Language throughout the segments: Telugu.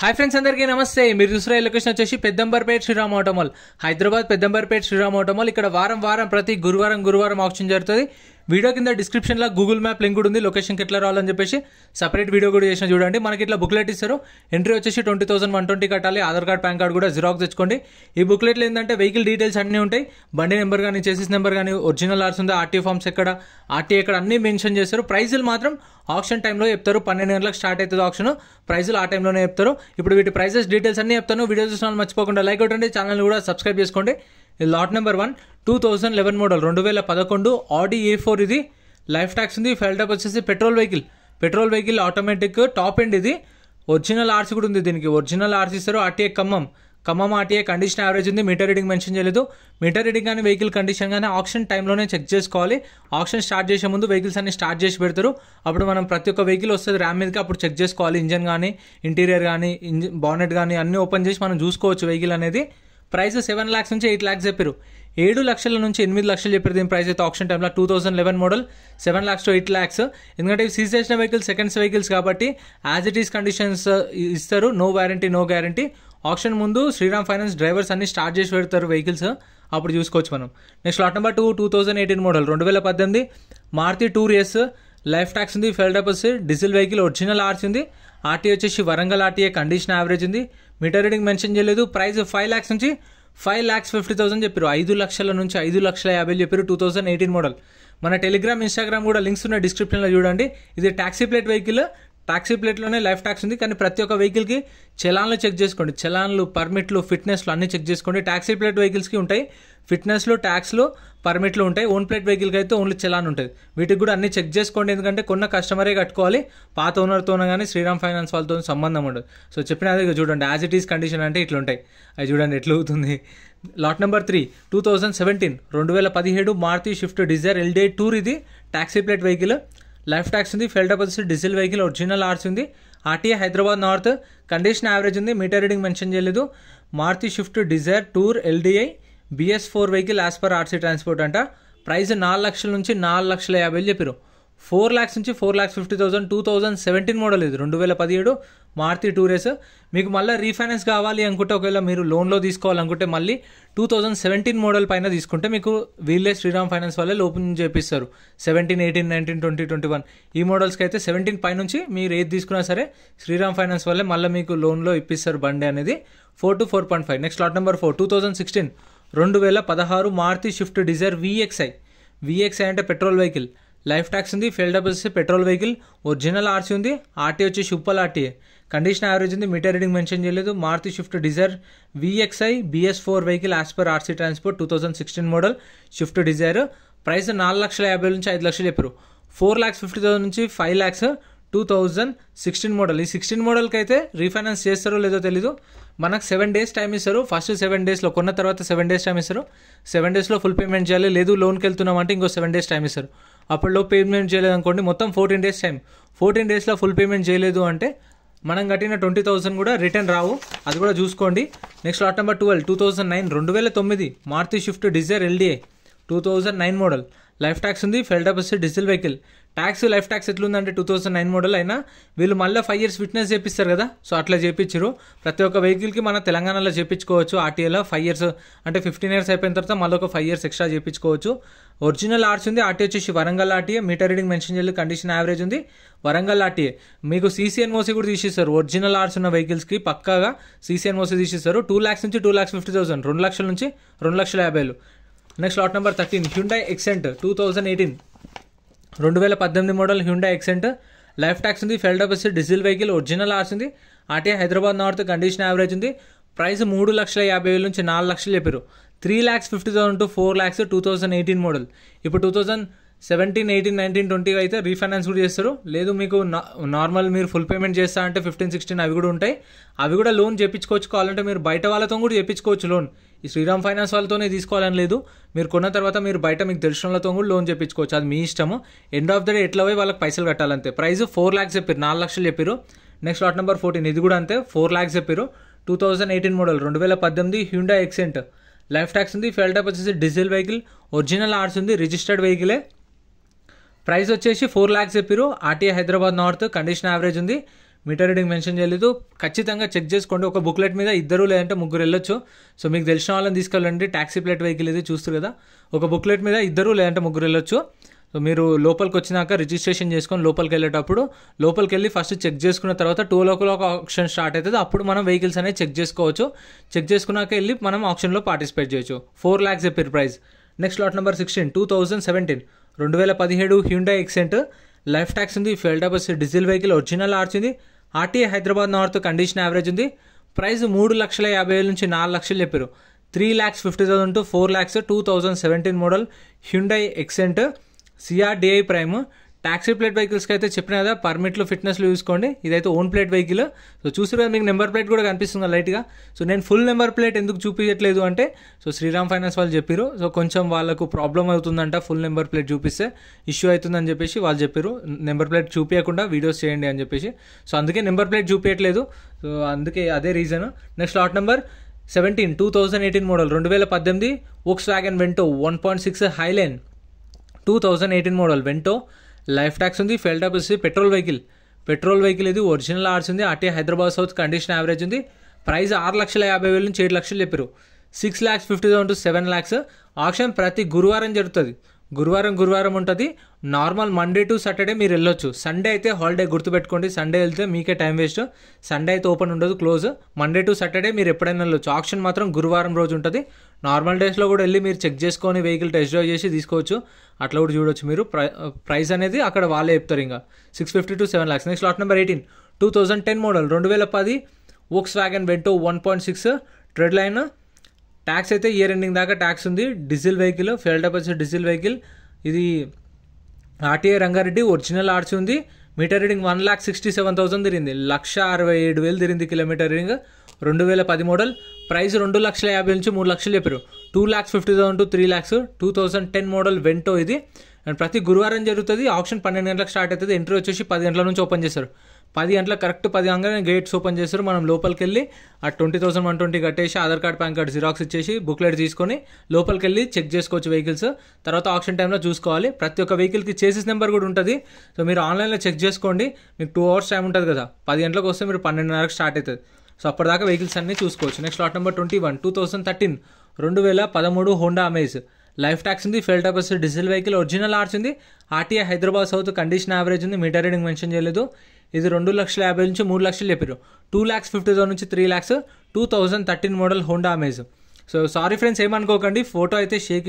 హాయ్ ఫ్రెండ్స్ అందరికీ నమస్తే మీరు చూసిన లొకేషన్ వచ్చేసి పెద్దంబర్పేట్ శ్రీరామ్ ఆటోమాల్ హైదరాబాద్ పెద్దంబర్పేట్ శ్రీరామ్ ఆటోమాల్ ఇక్కడ వారం వారం ప్రతి గురువారం గురువారం ఆప్షన్ జరుగుతుంది వీడియో కింద డిస్క్రిప్షన్లో గూగుల్ మ్యాప్ లింక్ కూడా ఉంది లొకేషన్కి ఎట్లా రావాలని చెప్పేసి సపరేట్ వీడియో కూడా చేసిన చూడండి మనకి ఇట్లా బుక్లెట్ ఇస్తారు ఎంట్రీ వచ్చేసి ట్వంటీ థౌసండ్ వన్ ట్వంటీ కట్టాలి ఆధార్ కార్డ్ పాన్ కార్డ్ కూడా జిరాక్స్ తెచ్చుకోండి ఈ బుక్లెట్లు ఏంటంటే వెహికల్ డీటెయిల్స్ అన్నీ ఉంటాయి బండి నెంబర్ కానీ చేసెస్ నెంబర్ కానీ ఒరిజినల్ ఆర్స్ ఉంది ఆర్టీ ఫార్మ్స్ ఎక్కడ ఆర్టీ ఎక్కడ అన్నీ మెన్షన్ చేస్తారు ప్రైజులు మాత్రం ఆప్షన్ టైంలో చెప్తారు పన్నెండు గంటలకు స్టార్ట్ అవుతుంది ఆప్షన్ ప్రైజులు ఆ టైంలోనే చెప్తారు ఇప్పుడు వీటి ప్రైజెస్ డీటెయిల్స్ అన్నీ చెప్తాను వీడియో చూసిన మర్చిపోకుండా లైక్ కొట్టండి ఛానల్ కూడా సబ్స్క్రైబ్ చేసుకోండి lot number one two thousand eleven model రెండు వేల పదకొండు ఆడి ఏ ఫోర్ ఇది లైఫ్ ట్యాక్స్ ఉంది ఫెల్టప్ వచ్చేసి petrol vehicle petrol vehicle automatic top end ఇది ఒరిజినల్ ఆర్సీ కూడా ఉంది దీనికి ఒరిజినల్ ఆర్సీ ఇస్తారు RTA Khammam Khammam RTA condition average ఉంది మీటర్ రీడింగ్ మెన్షన్ చేయలేదు మీటర్ రీడింగ్ కానీ వెహికల్ కండిషన్ కానీ ఆప్షన్ టైంలోనే చెక్ చేసుకోవాలి ఆప్షన్ స్టార్ట్ చేసే ముందు వెహికల్స్ అన్ని స్టార్ట్ చేసి పెడతారు అప్పుడు మనం ప్రతి ఒక్క వెహికల్ వస్తుంది ర్యామ్ మీదకి అప్పుడు చెక్ చేసుకోవాలి ఇంజన్ కానీ ఇంటీరియర్ కానీ ఇంజిన్ బానెట్ కానీ అన్నీ ఓపెన్ చేసి మనం చూసుకోవచ్చు వెహికల్ అనేది ప్రైస్ సెవెన్ ల్యాక్స్ నుంచి ఎయిట్ ల్యాక్స్ చెప్పారు ఏడు లక్షల నుంచి ఎనిమిది లక్షలు చెప్పారు దీని ప్రైస్ అయితే ఆప్షన్ టైంలో two thousand eleven model seven lakhs to eight lakhs ఎందుకంటే ఇవి సీజ్ చేసిన వెహికల్స్ సెకండ్స్ వెహికల్స్ కాబట్టి యాజ్ ఇట్ ఈస్ కండిషన్స్ ఇస్తారు no warranty no guarantee auction ముందు శ్రీరామ్ ఫైనాన్స్ డ్రైవర్స్ అన్ని స్టార్ట్ చేసి పెడతారు వెహికల్స్ అప్పుడు చూసుకోవచ్చు మనం next lot number two two thousand eighteen model రెండు వేల పద్దెనిమిది Maruti tour S life tax ఉంది ఫెల్ డబల్స్ డీజిల్ వెహికల్ ఒరిజినల్ ఆర్చ్ ఉంది ఆర్టీ వచ్చేసి వరంగల్ ఆర్టీఏ కండిషన్ యావరేజ్ ఉంది మీటర్ రీడింగ్ మెన్షన్ చేయలేదు ప్రైస్ ఫైవ్ ల్యాక్స్ నుంచి ఫైవ్ ల్యాక్స్ ఫిఫ్టీ థౌసండ్ చెప్పారు ఐదు లక్షల నుంచి ఐదు లక్షల యాభై చెప్పారు టూ థౌసండ్ ఎయిటీన్ మోడల్ మన టెలిగ్రామ్ ఇన్స్టాగ్రామ్ కూడా లింక్స్ ఉన్న డిస్క్రిప్షన్లో చూడండి ఇది ట్యాక్సీ ప్లేట్ వెహికల్ ట్యాక్సీ ప్లేట్లోనే లైఫ్ ట్యాక్స్ ఉంది కానీ ప్రతి ఒక్క వెహికల్కి చలాన్లు చెక్ చేసుకోండి చలాన్లు పర్మిట్లు ఫిట్నెస్లు అన్నీ చెక్ చేసుకోండి ట్యాక్సీ ప్లేట్ వెహికల్స్కి ఉంటాయి ఫిట్నెస్లు ట్యాక్స్లు పర్మిట్లు ఉంటాయి ఓన్ ప్లేట్ వెహికల్కి అయితే ఓన్లీ చలాన్ ఉంటుంది వీటికి కూడా అన్ని చెక్ చేసుకోండి ఎందుకంటే కొన్న కస్టమరే కట్టుకోవాలి పాత ఓనర్తో కానీ శ్రీరామ్ ఫైనాన్స్ వాళ్ళతో సంబంధం ఉండదు సో చెప్పిన అదే చూడండి యాజ్ ఇట్ ఈస్ కండిషన్ అంటే ఇట్లుంటాయి అవి చూడండి ఎట్లా అవుతుంది lot number three two thousand seventeen రెండు వేల పదిహేడు మారుతి షిఫ్ట్ డిజైర్ ఎల్డే టూర్ ఇది taxi plate vehicle life tax ఉంది fuel deposit diesel vehicle original ఆర్స్ ఉంది RTA Hyderabad north condition average ఉంది మీటర్ రీడింగ్ మెన్షన్ చేయలేదు Maruti Swift Dzire tour LDI BS four vehicle as per RC transport అంట ప్రైస్ నాలుగు లక్షల నుంచి నాలుగు లక్షల యాభై వేలు చెప్పారు ఫోర్ ల్యాక్స్ నుంచి four lakhs fifty thousand two thousand seventeen model ఇది రెండు వేల పదిహేడు మార్తి టూరేస్ మీకు మళ్ళీ రీఫైనాన్స్ కావాలి అనుకుంటే ఒకవేళ మీరు లోన్లో తీసుకోవాలనుకుంటే మళ్ళీ టూ థౌజండ్ సెవెంటీన్ మోడల్ పైన తీసుకుంటే మీకు వీళ్ళే శ్రీరామ్ ఫైనాన్స్ వాళ్ళే ఓపెన్ చేపిస్తారు seventeen eighteen nineteen twenty twenty one ఈ మోడల్స్కి అయితే సెవెంటీన్ పైనుంచి మీరు ఏది తీసుకున్నా సరే శ్రీరామ్ ఫైనాన్స్ వల్లే మళ్ళీ మీకు లోన్లో ఇప్పిస్తారు బండి అనేది four to four point five next lot number four two thousand sixteen రెండు వేల పదహారు Maruti Swift Dzire VXI VXI అంటే పెట్రోల్ వెహికల్ లైఫ్ ట్యాక్స్ ఉంది ఫెల్ డబుల్స్ పెట్రోల్ వెహికల్ ఒరిజినల్ ఆర్సీ ఉంది ఆర్టీ వచ్చి సూపర్ ఆర్టీఏ కండిషన్ యావరేజ్ ఉంది మీటర్ రీడింగ్ మెన్షన్ చేయలేదు Maruti Swift Dzire VXI BS four vehicle as per RC transport two thousand sixteen model Swift Dzire price నాలుగు లక్షల యాభై నుంచి ఐదు లక్షలు చెప్పారు ఫోర్ ల్యాక్స్ ఫిఫ్టీ థౌసండ్ నుంచి five lakhs two thousand sixteen model ఈ సిక్స్టీన్ మోడల్కి అయితే రీఫైనాన్స్ చేస్తారో లేదో తెలీదు మనకు సెవెన్ డేస్ టైం ఇస్తారు ఫస్ట్ సెవెన్ డేస్లో కొన్న తర్వాత సెవెన్ డేస్ టైం ఇస్తారు సెవెన్ డేస్లో ఫుల్ పేమెంట్ చేయాలి లేదు లోన్కి వెళ్తున్నాం అంటే ఇంకో సెవెన్ డేస్ టైం ఇస్తారు అప్పట్లో పేమెంట్ చేయలేదు అనుకోండి మొత్తం ఫోర్టీన్ డేస్ టైం ఫోర్టీన్ డేస్లో ఫుల్ పేమెంట్ చేయలేదు అంటే మనం కట్టిన ట్వంటీ థౌసండ్ కూడా రిటర్న్ రావు అది కూడా చూసుకోండి next lot number twelve two thousand nine రెండు వేల తొమ్మిది మార్తి షిఫ్ట్ డిజైర్ ఎల్డీఏ two thousand nine model life tax ఉంది fuel deposit diesel vehicle tax life tax ఎట్లుందంటే టూ థౌసండ్ నైన్ మోడల్ అయినా వీళ్ళు మళ్ళీ ఫైవ్ ఇయర్స్ ఫిట్నెస్ చేపిస్తారు కదా సో అట్లా చేపించరు ప్రతి ఒక్క వెహికల్కి మన తెలంగాణలో చేపించుకోవచ్చు ఆర్టీఏలో ఫైవ్ ఇయర్స్ అంటే ఫిఫ్టీన్ ఇయర్స్ అయిపోయిన తర్వాత మళ్ళీ ఒక ఫైవ్ ఇయర్స్ ఎక్స్ట్రా చేపించుకోవచ్చు ఒరిజినల్ ఆర్ట్స్ ఉంది ఆర్టీ వచ్చేసి Warangal RTA meter reading mention చేయాలి కండిషన్ యావరేజ్ ఉంది వరంగల్ ఆర్టీఏ మీకు సీసీఎన్ఓసీ కూడా తీసేస్తారు ఒరిజినల్ ఆర్ట్స్ ఉన్న వెహికల్స్కి పక్కాగా సీసీఎన్ఓసీ తీసేస్తారు టూ ల్యాక్స్ నుంచి టూ ల్యాక్స్ ఫిఫ్టీ థౌసండ్ రెండు లక్షల నుంచి రెండు లక్షల యాభైలు next lot number thirteen Hyundai Xcent two thousand eighteen రెండు వేల పద్దెనిమిది model Hyundai Xcent life tax ఉంది ఫెల్ డబ్స్ డీజిల్ వెహికల్ ఒరిజినల్ ఆర్స్ ఉంది RTI Hyderabad north condition average ఉంది ప్రైస్ మూడు లక్షల యాభై వేల నుంచి నాలుగు లక్షలు చెప్పారు three lakhs fifty thousand to four lakhs two thousand eighteen model ఇప్పుడు two thousand seventeen eighteen nineteen twenty అయితే రీఫైనాన్స్ కూడా చేస్తారు లేదు మీకు నార్మల్ మీరు ఫుల్ పేమెంట్ చేస్తా అంటే ఫిఫ్టీన్ సిక్స్టీన్ అవి కూడా ఉంటాయి అవి కూడా లోన్ చేయించుకోవచ్చు కావాలంటే మీరు బయట వాళ్ళతో కూడా చేయించుకోవచ్చు లోన్ ఈ శ్రీరామ్ ఫైనాన్స్ వాళ్ళతోనే తీసుకోవాలని లేదు మీరు కొన్న తర్వాత మీరు బయట మీకు తెలిసిన కూడా లోన్ చేయించుకోవచ్చు అది మీ ఇష్టము ఎండ్ ఆఫ్ ద డే ఎట్లా పోయి వాళ్ళకి పైసలు కట్టాలంతే ప్రైస్ ఫోర్ ల్యాక్స్ చెప్పారు నాలుగు లక్షలు చెప్పారు నెక్స్ట్ లాట్ నెంబర్ ఫోర్టీన్ ఇది కూడా అంతే ఫోర్ ల్యాక్స్ చెప్పారు టూ థౌజండ్ ఎయిటీన్ మోడల్ రెండు వేల పద్దెనిమిది హ్యూండా ఎక్సెంట్ లైఫ్ ట్యాక్స్ ఉంది ఫెల్టాప్ వచ్చేసి డీజిల్ వెహికల్ ఒరిజినల్ ఆర్ట్స్ ఉంది రిజిస్టర్డ్ వెహికలే ప్రైస్ వచ్చేసి ఫోర్ ల్యాక్స్ చెప్పారు RTA Hyderabad north condition average ఉంది మీటర్ రీడింగ్ మెన్షన్ చేయలేదు ఖచ్చితంగా చెక్ చేసుకోండి ఒక బుక్లెట్ మీద ఇద్దరు లేదంటే ముగ్గురు వెళ్ళొచ్చు సో మీకు తెలిసిన వాళ్ళని తీసుకెళ్ళండి ట్యాక్సీ ప్లేట్ వెహికల్ ఇది చూస్తారు కదా ఒక బుక్లెట్ మీద ఇద్దరు లేదంటే ముగ్గురు వెళ్ళొచ్చు సో మీరు లోపలికి వచ్చినాక రిజిస్ట్రేషన్ చేసుకొని లోపలికి వెళ్ళేటప్పుడు లోపలికి వెళ్ళి ఫస్ట్ చెక్ చేసుకున్న తర్వాత two o'clock option start అవుతుంది అప్పుడు మనం వెహికల్స్ అనేవి చెక్ చేసుకోవచ్చు చెక్ చేసుకున్నాక వెళ్ళి మనం ఆప్షన్లో పార్టిసిపేట్ చేయొచ్చు ఫోర్ ల్యాక్స్ చెప్పారు price next lot number sixteen two thousand seventeen రెండు వేల పదిహేడు హ్యూండా ఎక్సెంట్ లైఫ్ ట్యాక్స్ ఉంది ఫెల్టాబస్ డీజిల్ వెహికల్ ఒరిజినల్ ఆర్చింది RTA Hyderabad north condition average ఉంది ప్రైస్ మూడు లక్షల యాభై వేల నుంచి నాలుగు లక్షలు చెప్పారు three lakhs fifty thousand to four lakhs two thousand seventeen model Hyundai Xcent CRDi prime taxi plate వెహికల్స్కి అయితే చెప్పిన కదా పర్మిట్లు ఫిట్నెస్లు చూసుకోండి ఇదైతే ఓన్ ప్లేట్ వెహికల్ సో చూసారు కదా మీకు నెంబర్ ప్లేట్ కూడా కనిపిస్తుంది లైట్గా సో నేను ఫుల్ నెంబర్ ప్లేట్ ఎందుకు చూపించట్లేదు అంటే సో శ్రీరామ్ ఫైనాన్స్ వాళ్ళు చెప్పారు సో కొంచెం వాళ్ళకు ప్రాబ్లం అవుతుందంట ఫుల్ నెంబర్ ప్లేట్ చూపిస్తే ఇష్యూ అవుతుందని చెప్పేసి వాళ్ళు చెప్పారు నెంబర్ ప్లేట్ చూపించకుండా వీడియోస్ చేయండి అని చెప్పేసి సో అందుకే నెంబర్ ప్లేట్ చూపించట్లేదు సో అందుకే అదే reason next lot number seventeen two thousand eighteen model రెండు వేల పద్దెనిమిది Volkswagen Vento one point six Highline two thousand eighteen model Vento life tax ఉంది ఫెల్ ట్యాప్ పెట్రోల్ వెహికల్ పెట్రోల్ వెహికల్ ఇది ఒరిజినల్ ఆర్స్ ఉంది అటే హైదరాబాద్ సౌత్ కండిషన్ యావరేజ్ ఉంది ప్రైస్ ఆరు లక్షల యాభై వేలు నుంచి ఏడు లక్షలు చెప్పారు six lakhs fifty thousand to seven lakhs option ప్రతి గురువారం జరుగుతుంది గురువారం గురువారం ఉంటుంది నార్మల్ మండే టు సాటర్డే మీరు వెళ్ళొచ్చు సండే అయితే హాలిడే గుర్తుపెట్టుకోండి సండే వెళ్తే మీకే టైం వేస్ట్ సండే అయితే ఓపెన్ ఉండదు క్లోజ్ మండే టు సాటర్డే మీరు ఎప్పుడైనా వెళ్ళొచ్చు ఆప్షన్ మాత్రం గురువారం రోజు ఉంటుంది నార్మల్ డేస్లో కూడా వెళ్ళి మీరు చెక్ చేసుకొని వెహికల్ టెస్ట్ డ్రైవ్ చేసి తీసుకోవచ్చు అట్లా కూడా చూడొచ్చు మీరు ప్రైస్ uh, అనేది అక్కడ వాళ్ళే చెప్తారు ఇంకా six fifty to seven lakhs next lot number eighteen two thousand ten model రెండు వేల పది Volkswagen Vento one point six Trendline tax అయితే ఇయర్ ఎండింగ్ దాకా ట్యాక్స్ ఉంది డీజిల్ వెహికల్ ఫెల్డప్ వచ్చే డీజిల్ వెహికల్ ఇది ఆర్టీఏ రంగారెడ్డి ఒరిజినల్ ఆర్చి ఉంది meter reading one lakh sixty seven thousand తిరిగింది లక్ష అరవై ఏడు వేలు తిరిగింది కిలోమీటర్ రీడింగ్ రెండు వేల పది మోడల్ ప్రైస్ రెండు లక్షల యాభై నుంచి మూడు లక్షలు చెప్పారు two lakhs fifty thousand to three lakhs two thousand ten model Vento ఇది అండ్ ప్రతి గురువారం జరుగుతుంది ఆప్షన్ పన్నెండు గంటలకు స్టార్ట్ అవుతుంది ఎంట్రీ వచ్చేసి పది గంటల నుంచి ఓపెన్ చేస్తారు పది గంటల కరెక్ట్ పది గంటల గేట్స్ ఓపెన్ చేస్తారు మనం లోపలికి వెళ్ళి ఆ ట్వంటీ థౌసండ్ వన్ ట్వంటీ కట్టేసి Aadhaar card PAN card Xerox ఇచ్చేసి బుక్లెట్ తీసుకొని లోపలికి వెళ్ళి చెక్ చేసుకోవచ్చు వెహికల్స్ తర్వాత ఆప్షన్ టైంలో చూసుకోవాలి ప్రతి ఒక్క వెహికల్కి చేసెస్ నెంబర్ కూడా ఉంటుంది సో మీరు ఆన్లైన్లో చెక్ చేసుకోండి మీకు టూ అవర్స్ టైం ఉంటుంది కదా పది గంటలకు వస్తే మీరు పన్నెండున్నరకు స్టార్ట్ అవుతుంది సో అప్పటిదాకా వెహికల్స్ అన్నీ చూసుకోవచ్చు next lot number twenty one two thousand thirteen రెండు వేల పదమూడు హోండా అమేజ్ లైఫ్ ట్యాక్స్ ఉంది ఫెల్ టైపర్స్ డీజిల్ వెహికల్ ఒరిజినల్ ఆర్చ్ ఉంది RTI Hyderabad south condition average ఉంది మీటర్ రీడింగ్ మెన్షన్ చేయలేదు ఇది రెండు లక్షల యాభై నుంచి మూడు లక్షలు చెప్పారు టూ ల్యాక్స్ ఫిఫ్టీ థౌసండ్ నుంచి three lakhs two thousand thirteen model Honda Amaze so sorry friends ఏమనుకోకండి ఫోటో అయితే షేక్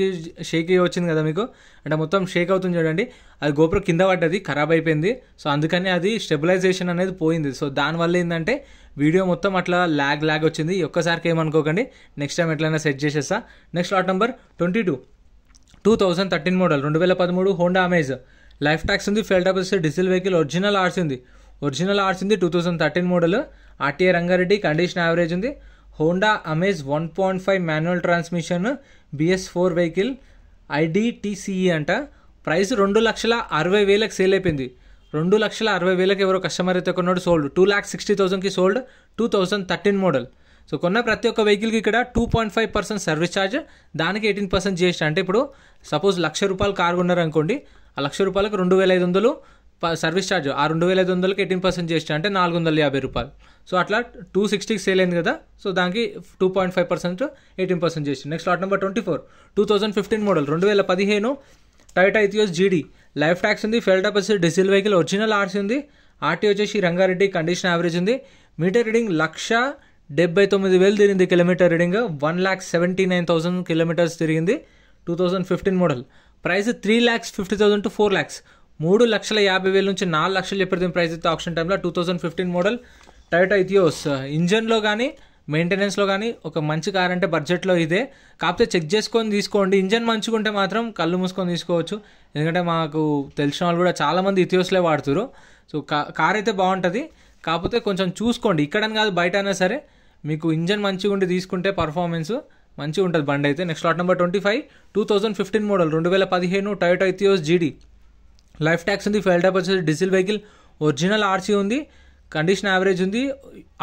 షేక్ వచ్చింది కదా మీకు అంటే మొత్తం షేక్ అవుతుంది చూడండి అది గోపురం కింద పడ్డది ఖరాబ్ అయిపోయింది సో అందుకని అది స్టెబిలైజేషన్ అనేది పోయింది సో దానివల్ల ఏంటంటే వీడియో మొత్తం అట్లా ల్యాగ్ ల్యాగ్ వచ్చింది ఒక్కసారికి ఏమనుకోకండి నెక్స్ట్ టైం ఎట్లయినా సెట్ చేసేస్తా next lot number twenty two two thousand thirteen model రెండు వేల పదమూడు హోండా అమేజ్ లైఫ్ ట్యాక్స్ ఉంది ఫెల్ డబుల్స్ డీజిల్ వెహికల్ ఒరిజినల్ ఆర్సీ ఉంది ఒరిజినల్ ఆర్స్ ఉంది two thousand thirteen model RTA Rangareddy condition average ఉంది Honda Amaze one point five manual transmission BS four vehicle IDTCE అంట ప్రైస్ రెండు లక్షల అరవై వేలకు సేల్ అయిపోయింది రెండు లక్షల అరవై వేలకు ఎవరో కస్టమర్ అయితే కొన్నాడు సోల్డ్ టూ ల్యాక్ సిక్స్టీ థౌసండ్కి sold two thousand thirteen model so కొన్న ప్రతి ఒక్క వెహికల్కి ఇక్కడ two point five percent service charge దానికి ఎయిటీన్ పర్సెంట్ జిఎస్టీ అంటే ఇప్పుడు సపోజ్ లక్ష రూపాయలు కారు కొన్నారనుకోండి ఆ లక్ష రూపాయలకు రెండు వేల ఐదు వందలు సర్వీస్ ఛార్జ్ ఆ రెండు వేల ఐదు వందలకి ఎయిటీన్ పర్సెంట్ చేసిన అంటే నాలుగు వందల యాభై రూపాయలు సో అట్లా టూ సిక్స్టీకి సేల్ అయింది కదా సో దానికి two point five percent eighteen percent చేసి next lot number twenty four two thousand fifteen model రెండు వేల పదిహేను Toyota Etios GD life tax ఉంది ఫెల్ టాపర్స్ డీజిల్ వెహికల్ ఒరిజినల్ ఆర్సీ ఉంది ఆర్టీ వచ్చేసి రంగారెడ్డి కండిషన్ యావరేజ్ ఉంది మీటర్ రీడింగ్ లక్ష డెబ్బై తొమ్మిది వేలు తిరిగింది kilometer reading one lakh seventy nine thousand kilometers తిరిగింది two thousand fifteen model price three lakhs fifty thousand to four lakhs మూడు లక్షల యాభై వేల నుంచి నాలుగు లక్షలు చెప్పేది ప్రైస్ అయితే ఆప్షన్ టైంలో two thousand fifteen model Toyota Etios ఇంజన్లో కానీ మెయింటెనెన్స్లో కానీ ఒక మంచి కార్ అంటే బడ్జెట్లో ఇదే కాకపోతే చెక్ చేసుకొని తీసుకోండి ఇంజన్ మంచుకుంటే మాత్రం కళ్ళు మూసుకొని తీసుకోవచ్చు ఎందుకంటే మాకు తెలిసిన వాళ్ళు కూడా చాలామంది ఇథియోస్లే వాడుతారు సో కార్ అయితే బాగుంటుంది కాకపోతే కొంచెం చూసుకోండి ఇక్కడని కాదు బయట అయినా సరే మీకు ఇంజన్ మంచిగా ఉండి తీసుకుంటే పర్ఫార్మెన్స్ మంచిగా ఉంటుంది బండి అయితే next lot number twenty five two thousand fifteen model రెండు వేల పదిహేను Toyota Etios GD life tax ఉంది ఫెయిల్ టైప్ వచ్చేసి డీజిల్ వెహికల్ ఒరిజినల్ ఆర్సీ ఉంది కండిషన్ యావరేజ్ ఉంది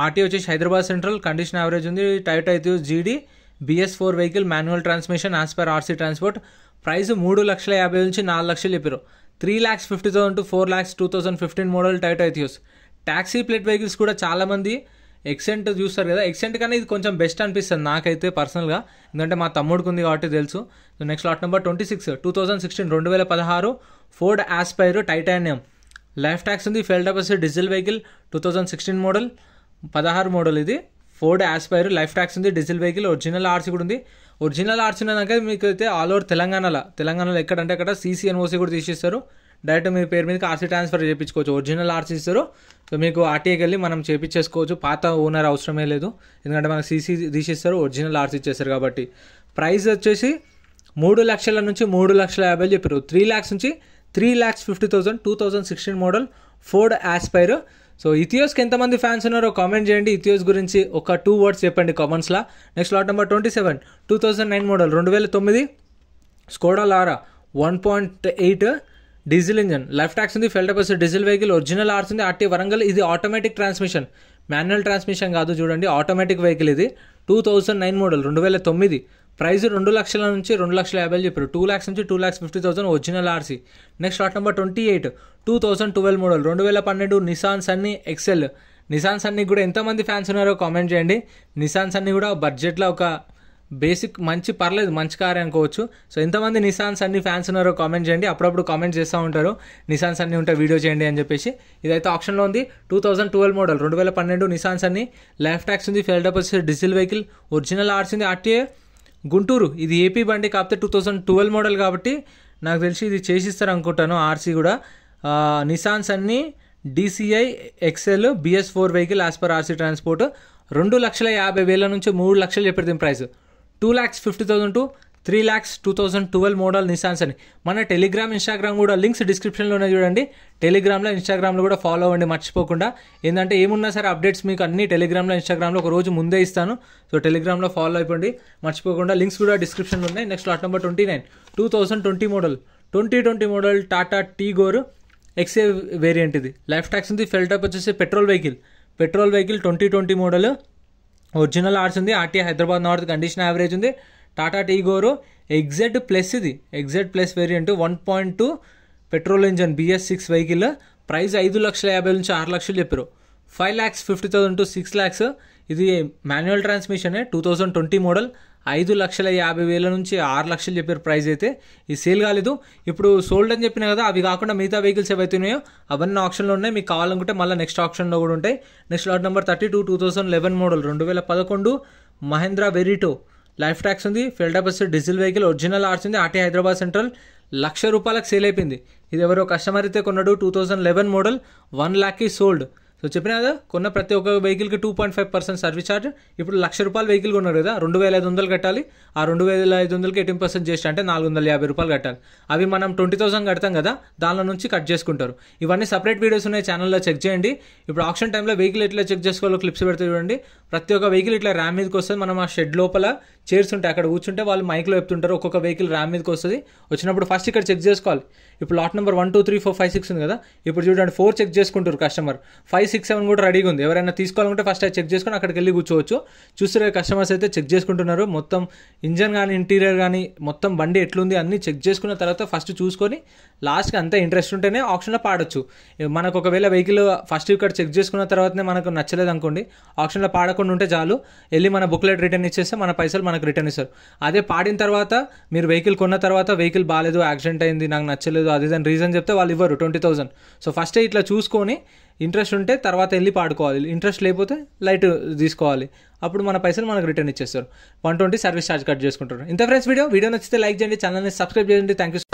ఆర్టీ వచ్చేసి హైదరాబాద్ సెంట్రల్ కండిషన్ యావరేజ్ ఉంది టైట్ అయితే GD BS four vehicle manual transmission as per RC transport price మూడు లక్షల యాభై నుంచి నాలుగు లక్షలు చెప్పారు three lakhs fifty thousand to four lakhs two thousand fifteen model టైట్ ఐథియోస్ ట్యాక్సీ ప్లేట్ వెహికల్స్ కూడా చాలామంది ఎక్సెంట్ చూస్తారు కదా ఎక్సెంట్ కానీ ఇది కొంచెం బెస్ట్ అనిపిస్తుంది నాకైతే పర్సనల్గా ఎందుకంటే మా తమ్ముడికి ఉంది కాబట్టి తెలుసు next lot number twenty six two thousand sixteen రెండు వేల పదహారు Ford Aspire Titanium life tax ఉంది ఫెల్ డబస్ diesel vehicle two thousand sixteen model పదహారు మోడల్ ఇది ఫోర్డ్ ఆస్పైర్ లైఫ్ ట్యాక్స్ ఉంది డీజిల్ వెహికల్ ఒరిజినల్ ఆర్సీ కూడా ఉంది ఒరిజినల్ ఆర్సీ ఉన్నాక మీకు అయితే ఆల్ ఓవర్ తెలంగాణలో తెలంగాణలో ఎక్కడంటే అక్కడ సీసీ ఎన్ఓసీ కూడా తీసేస్తారు డైరెక్ట్ మీ పేరు మీద ఆర్సీ ట్రాన్స్ఫర్ చేయించుకోవచ్చు ఒరిజినల్ ఆర్సీ ఇస్తారు సో మీకు ఆర్టీఏకి వెళ్ళి మనం చేయించేసుకోవచ్చు పాత ఓనర్ అవసరమే లేదు ఎందుకంటే మనకు సీసీ తీసేస్తారు ఒరిజినల్ ఆర్సీ ఇచ్చేస్తారు కాబట్టి ప్రైస్ వచ్చేసి మూడు లక్షల నుంచి మూడు లక్షల యాభై చెప్పారు త్రీ ల్యాక్స్ నుంచి three lakhs fifty thousand two thousand sixteen model Ford Aspire so ఇథియోస్కి ఎంతమంది ఫ్యాన్స్ ఉన్నారో కామెంట్ చేయండి ఇథియోస్ గురించి ఒక టూ వర్డ్స్ చెప్పండి కామెంట్స్లా next lot number twenty seven two thousand nine model రెండు వేల తొమ్మిది Skoda Laura one point eight diesel engine life tax ఉంది ఫెల్ టపర్స్ డీజిల్ వెహికల్ ఒరిజినల్ ఆర్స్ ఉంది ఆర్టీ వరంగల్ ఇది ఆటోమేటిక్ ట్రాన్స్మిషన్ మాన్యువల్ ట్రాన్స్మిషన్ కాదు చూడండి ఆటోమేటిక్ వెహికల్ ఇది టూ థౌజండ్ నైన్ మోడల్ రెండు వేల తొమ్మిది ప్రైస్ రెండు లక్షల నుంచి రెండు లక్షల యాభై చెప్పారు టూ ల్యాక్స్ నుంచి two lakhs fifty thousand original RC next షార్ట్ number twenty eight two thousand twelve model రెండు వేల పన్నెండు Nissan Sunny XL Nissan Sunny కూడా ఎంతమంది ఫ్యాన్స్ ఉన్నారో కామెంట్ చేయండి నిసాన్ సన్నీ కూడా బడ్జెట్లో ఒక బేసిక్ మంచి పర్లేదు మంచి కార్ అనుకోవచ్చు సో ఎంతమంది నిసాన్స్ అన్ని ఫ్యాన్స్ ఉన్నారో కామెంట్ చేయండి అప్పుడప్పుడు కామెంట్ చేస్తూ ఉంటారు నిసాన్స్ అన్ని ఉంటే వీడియో చేయండి అని చెప్పేసి ఇదైతే ఆప్షన్లో ఉంది టూ థౌసండ్ ట్వెల్వ్ మోడల్ రెండు వేల పన్నెండు నిసాన్స్ అన్ని లైఫ్ ట్యాక్స్ ఉంది ఫెల్ డెపోసిట్ డీజిల్ వెహికల్ ఒరిజినల్ ఆర్స్ ఉంది ఆర్టీఏ గుంటూరు ఇది ఏపీ బండి కాకపోతే టూ థౌజండ్ ట్వెల్వ్ మోడల్ కాబట్టి నాకు తెలిసి ఇది చేసిస్తారు అనుకుంటాను ఆర్సీ కూడా నిసాన్స్ అన్నీ DCI XL BS four vehicle as per RC transport రెండు లక్షల యాభై వేల నుంచి మూడు లక్షలు చెప్పారు price two lakhs fifty thousand to three lakhs two thousand twelve model Nissans అని మన టెలిగ్రామ్ ఇన్స్టాగ్రామ్ కూడా లింక్స్ డిస్క్రిప్షన్లోనే చూడండి టెలిగ్రామ్లో ఇన్స్టాగ్రామ్లో కూడా ఫాలో అవ్వండి మర్చిపోకుండా ఏంటంటే ఏమున్నా సరే అప్డేట్స్ మీకు అన్ని టెలిగ్రామ్లో ఇన్స్టాగ్రామ్లో ఒక రోజు ముందే ఇస్తాను సో టెలిగ్రామ్లో ఫాలో అయిపోండి మర్చిపోకుండా లింక్స్ కూడా డిస్క్రిప్షన్లో ఉన్నాయి next lot number twenty nine two thousand twenty model twenty twenty model Tata Tigor XE variant ఇది లైఫ్ ట్యాక్స్ ఉంది ఫెల్టప్ వచ్చేసి petrol vehicle petrol vehicle twenty twenty model original ఆర్స్ ఉంది RT Hyderabad north condition average ఉంది టాటా టీగోరు ఎగ్జెడ్ ప్లస్ ఇది XZ plus variant one point two petrol engine BS six vehicle price ఐదు లక్షల యాభై నుంచి ఆరు లక్షలు చెప్పారు five lakhs fifty thousand to six lakhs ఇది మాన్యువల్ ట్రాన్స్మిషనే టూ థౌజండ్ ట్వంటీ మోడల్ ఐదు లక్షల యాభై వేల నుంచి ఆరు లక్షలు చెప్పారు ప్రైస్ అయితే ఇది సేల్ కాలేదు ఇప్పుడు సోల్డ్ అని చెప్పిన కదా అవి కాకుండా మిగతా వెహికల్స్ ఉన్నాయో అవన్నీ ఆప్షన్లో ఉన్నాయి మీకు కావాలనుకుంటే మళ్ళీ నెక్స్ట్ ఆప్షన్లో కూడా ఉంటాయి next lot number thirty two two thousand eleven model రెండు వేల పదకొండు మహేంద్రా వెరీటో లైఫ్ ట్యాక్స్ ఉంది ఫెల్డా బస్ డీజిల్ వెహికల్ ఒరిజినల్ ఆర్చ్ ఉంది ఆర్టీ హైదరాబాద్ సెంట్రల్ లక్ష రూపాయలకు సేల్ అయిపోయింది ఇది ఎవరో కస్టమర్ అయితే కొన్నాడు two thousand eleven model one ల్యాక్కి సోల్డ్ సో చెప్పిన కదా కొన్న ప్రతి ఒక్క వెహికల్కి two point five percent service charge ఇప్పుడు లక్ష రూపాయలు వెహికల్ కొన్నారు కదా రెండు వేల ఐదు వందలు కట్టాలి ఆ రెండు వేల ఐదు వందలకి ఎయిటీన్ పర్సెంట్ చేస్తే అంటే నాలుగు వందల యాభై రూపాయలు కట్టాలి అవి మనం ట్వంటీ థౌసండ్ కడతాం కదా దానిలో నుంచి కట్ చేసుకుంటారు ఇవన్నీ సపరేట్ వీడియోస్ ఉన్నాయి ఛానల్లో చెక్ చేయండి ఇప్పుడు ఆప్షన్ టైంలో వెహికల్ ఎట్లా చెక్ చేసుకోవాలో క్లిప్స్ పెడితే చూడండి ప్రతి ఒక్క వెహికల్ ఇట్లా ర్యామ్ మీదకి వస్తుంది మనం ఆ షెడ్ లోపల చేర్స్ ఉంటాయి అక్కడ కూర్చుంటే వాళ్ళు మైక్లో చెప్తుంటారు ఒక్కొక్క వెహికల్ ర్యామ్ మీదకి వస్తుంది వచ్చినప్పుడు ఫస్ట్ ఇక్కడ చెక్ చేసుకోవాలి ఇప్పుడు lot number one two three four five six ఉంది కదా ఇప్పుడు చూడండి ఫోర్ చెక్ చేసుకుంటారు కస్టమర్ ఫైవ్ సిక్స్ సెవెన్ కూడా రెడీగా ఉంది ఎవరైనా తీసుకోవాలంటే ఫస్ట్ అది చెక్ చేసుకొని అక్కడికి వెళ్ళి కూర్చోవచ్చు చూస్తే కస్టమర్స్ అయితే చెక్ చేసుకుంటున్నారు మొత్తం ఇంజన్ కానీ ఇంటీరియర్ కానీ మొత్తం బండి ఎట్లుంది అన్నీ చెక్ చేసుకున్న తర్వాత ఫస్ట్ చూసుకొని లాస్ట్కి అంతా ఇంట్రెస్ట్ ఉంటేనే ఆప్షన్లో పాడొచ్చు మనకు ఒకవేళ వెహికల్ ఫస్ట్ ఇక్కడ చెక్ చేసుకున్న తర్వాతనే మనకు నచ్చలేదు అనుకోండి ఆప్షన్లో పాడకుండా ఉంటే చాలు వెళ్ళి మన బుక్లెట్ రిటర్న్ ఇచ్చేస్తే మన పైసలు మనకు రిటర్న్ ఇస్తారు అదే పాడిన తర్వాత మీరు వెహికల్ కొన్న తర్వాత వెహికల్ బాగాలేదు యాక్సిడెంట్ అయింది నాకు నచ్చలేదు అది దాని రీజన్ చెప్తే వాళ్ళు ఇవ్వరు ట్వంటీ థౌసండ్ సో ఫస్ట్ ఇట్లా చూసుకొని ఇంట్రెస్ట్ ఉంటే తర్వాత వెళ్ళి పాడుకోవాలి ఇంట్రెస్ట్ లేకపోతే లైట్ తీసుకోవాలి అప్పుడు మన పైసలు మనకు రిటర్న్ ఇచ్చేస్తారు one twenty service charge cut చేసుకుంటారు ఇంత ఫ్రెండ్స్ వీడియో వీడియో నచ్చితే లైక్ చేయండి ఛానల్ని సబ్స్క్రైబ్ చేయండి థ్యాంక్ యూ